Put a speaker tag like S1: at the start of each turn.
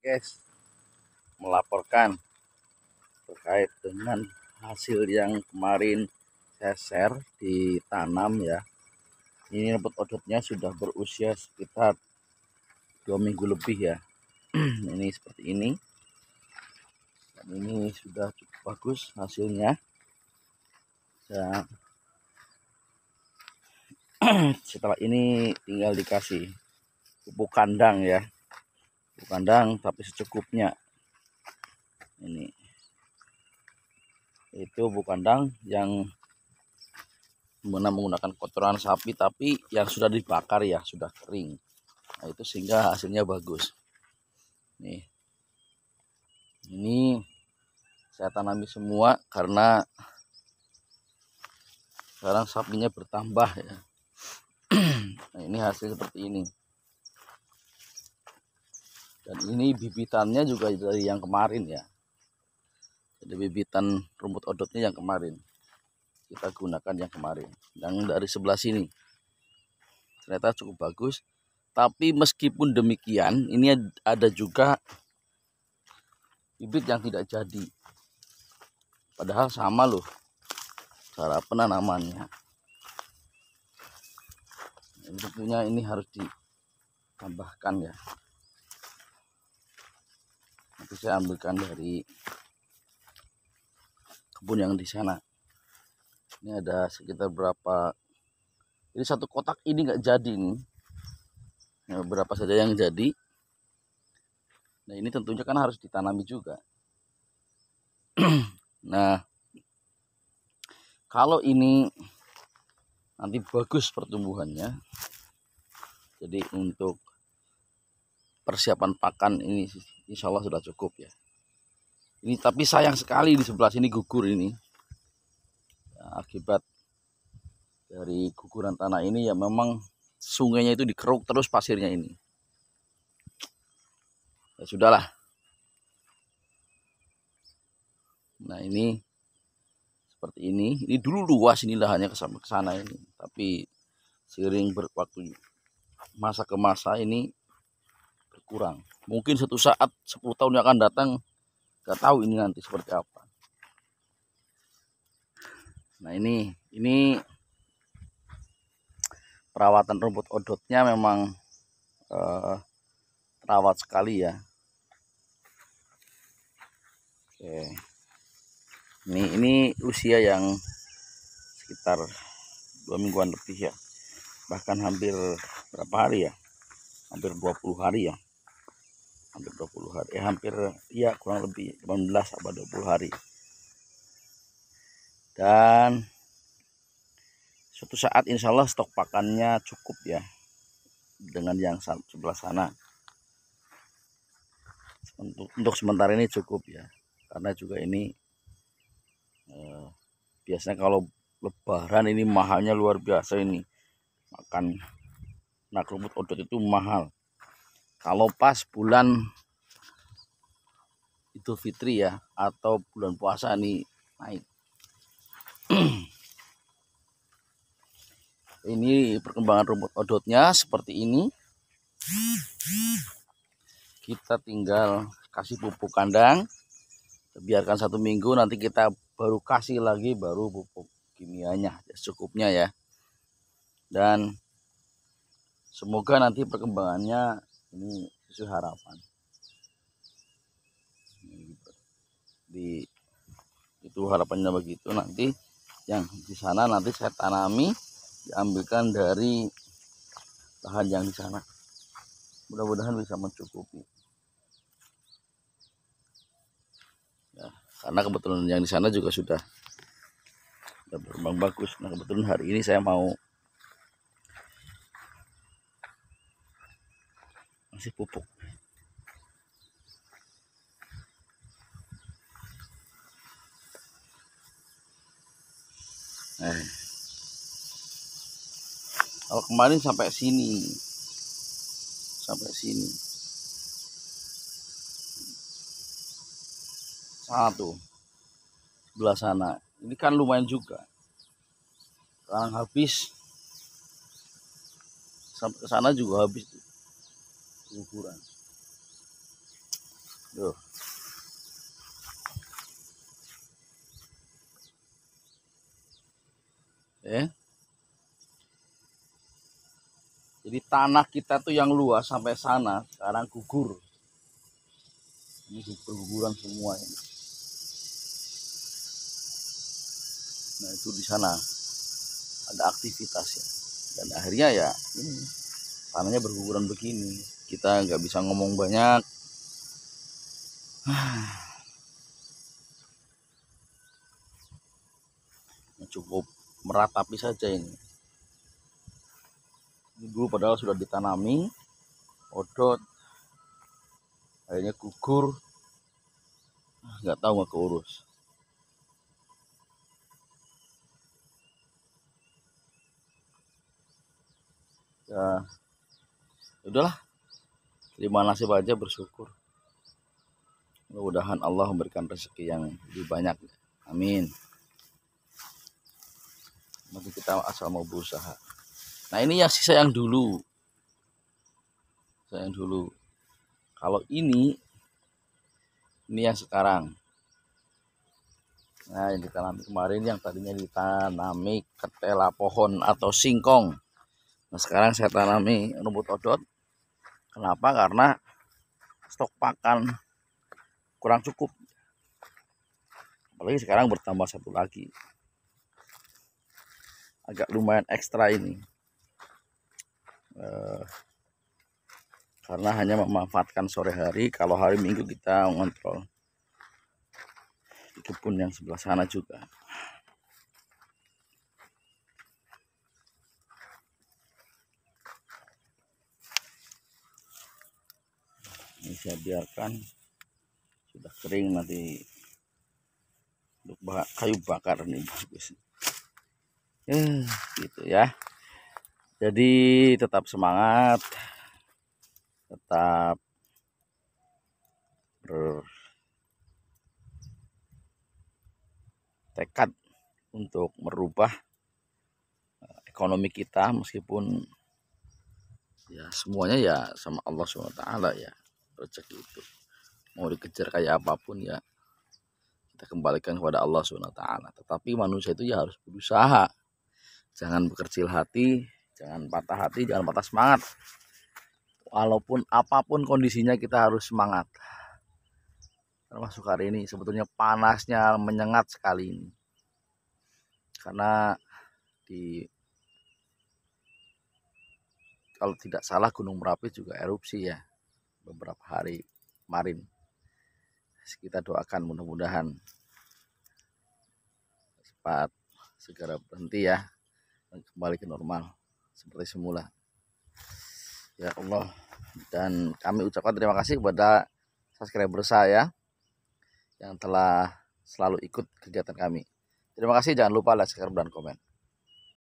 S1: guys melaporkan terkait dengan hasil yang kemarin saya share ditanam ya ini rumput odotnya sudah berusia sekitar dua minggu lebih ya ini seperti ini dan ini sudah cukup bagus hasilnya dan setelah ini tinggal dikasih pupuk kandang ya kandang tapi secukupnya ini itu bu kandang yang menggunakan kotoran sapi tapi yang sudah dibakar ya sudah kering nah, itu sehingga hasilnya bagus nih ini saya tanami semua karena sekarang sapinya bertambah ya nah, ini hasil seperti ini dan ini bibitannya juga dari yang kemarin ya jadi bibitan rumput odotnya yang kemarin kita gunakan yang kemarin yang dari sebelah sini ternyata cukup bagus tapi meskipun demikian ini ada juga bibit yang tidak jadi padahal sama loh cara penanamannya tentunya ini harus ditambahkan ya itu saya ambilkan dari kebun yang di sana ini ada sekitar berapa ini satu kotak ini nggak jadi nih nah, berapa saja yang jadi nah ini tentunya kan harus ditanami juga nah kalau ini nanti bagus pertumbuhannya jadi untuk persiapan pakan ini insya Allah sudah cukup ya ini tapi sayang sekali di sebelah sini gugur ini ya, akibat dari guguran tanah ini ya memang sungainya itu dikeruk terus pasirnya ini ya sudahlah nah ini seperti ini ini dulu luas ini lahannya ke sana ini tapi sering berwaktu masa ke masa ini kurang. Mungkin satu saat 10 tahun yang akan datang nggak tahu ini nanti seperti apa. Nah ini ini perawatan rumput odotnya memang eh, terawat sekali ya. Oke. Ini ini usia yang sekitar dua mingguan lebih ya bahkan hampir berapa hari ya hampir 20 hari ya hampir 20 hari eh, hampir ya kurang lebih 18 atau 20 hari dan suatu saat insya Allah stok pakannya cukup ya dengan yang sebelah sana untuk, untuk sementara ini cukup ya karena juga ini eh, biasanya kalau lebaran ini mahalnya luar biasa ini makan nak rumput odot itu mahal kalau pas bulan itu Fitri ya atau bulan puasa nih naik. ini perkembangan rumput odotnya seperti ini. Kita tinggal kasih pupuk kandang. Biarkan satu minggu nanti kita baru kasih lagi baru pupuk kimianya ya, secukupnya ya. Dan semoga nanti perkembangannya ini susu harapan gitu. di itu harapannya begitu nanti yang di sana nanti saya tanami diambilkan dari lahan yang di sana mudah-mudahan bisa mencukupi ya, karena kebetulan yang di sana juga sudah sudah berkembang bagus nah kebetulan hari ini saya mau si pupuk eh. kalau kemarin sampai sini sampai sini satu sebelah sana ini kan lumayan juga sekarang habis sampai ke sana juga habis tuh kuburan Duh. Ya. Jadi tanah kita tuh yang luas sampai sana sekarang gugur. Ini guguran semua ini. Nah itu di sana ada aktivitas ya, dan akhirnya ya ini tanahnya berguguran begini kita nggak bisa ngomong banyak cukup meratapi saja ini Ini dulu padahal sudah ditanami odot akhirnya gugur ah, nggak tahu nggak keurus ya, ya udahlah terima nasib aja bersyukur mudah-mudahan Allah memberikan rezeki yang lebih banyak amin Nanti kita asal mau berusaha nah ini yang sisa yang dulu sisa yang dulu kalau ini ini yang sekarang nah yang ditanam kemarin yang tadinya ditanami ketela pohon atau singkong nah sekarang saya tanami rumput odot Kenapa? Karena stok pakan kurang cukup. Apalagi sekarang bertambah satu lagi. Agak lumayan ekstra ini. Eh, karena hanya memanfaatkan sore hari. Kalau hari minggu kita ngontrol. Itu pun yang sebelah sana juga. biarkan sudah kering nanti untuk kayu bakar nih bagus eh, gitu ya jadi tetap semangat tetap bertekad untuk merubah eh, ekonomi kita meskipun ya semuanya ya sama Allah SWT ya rezeki itu mau dikejar kayak apapun ya kita kembalikan kepada Allah swt tetapi manusia itu ya harus berusaha jangan berkecil hati jangan patah hati jangan patah semangat walaupun apapun kondisinya kita harus semangat termasuk hari ini sebetulnya panasnya menyengat sekali ini karena di kalau tidak salah Gunung Merapi juga erupsi ya beberapa hari kemarin kita doakan mudah-mudahan cepat segera berhenti ya dan kembali ke normal seperti semula ya Allah dan kami ucapkan terima kasih kepada subscriber saya yang telah selalu ikut kegiatan kami terima kasih jangan lupa like share dan komen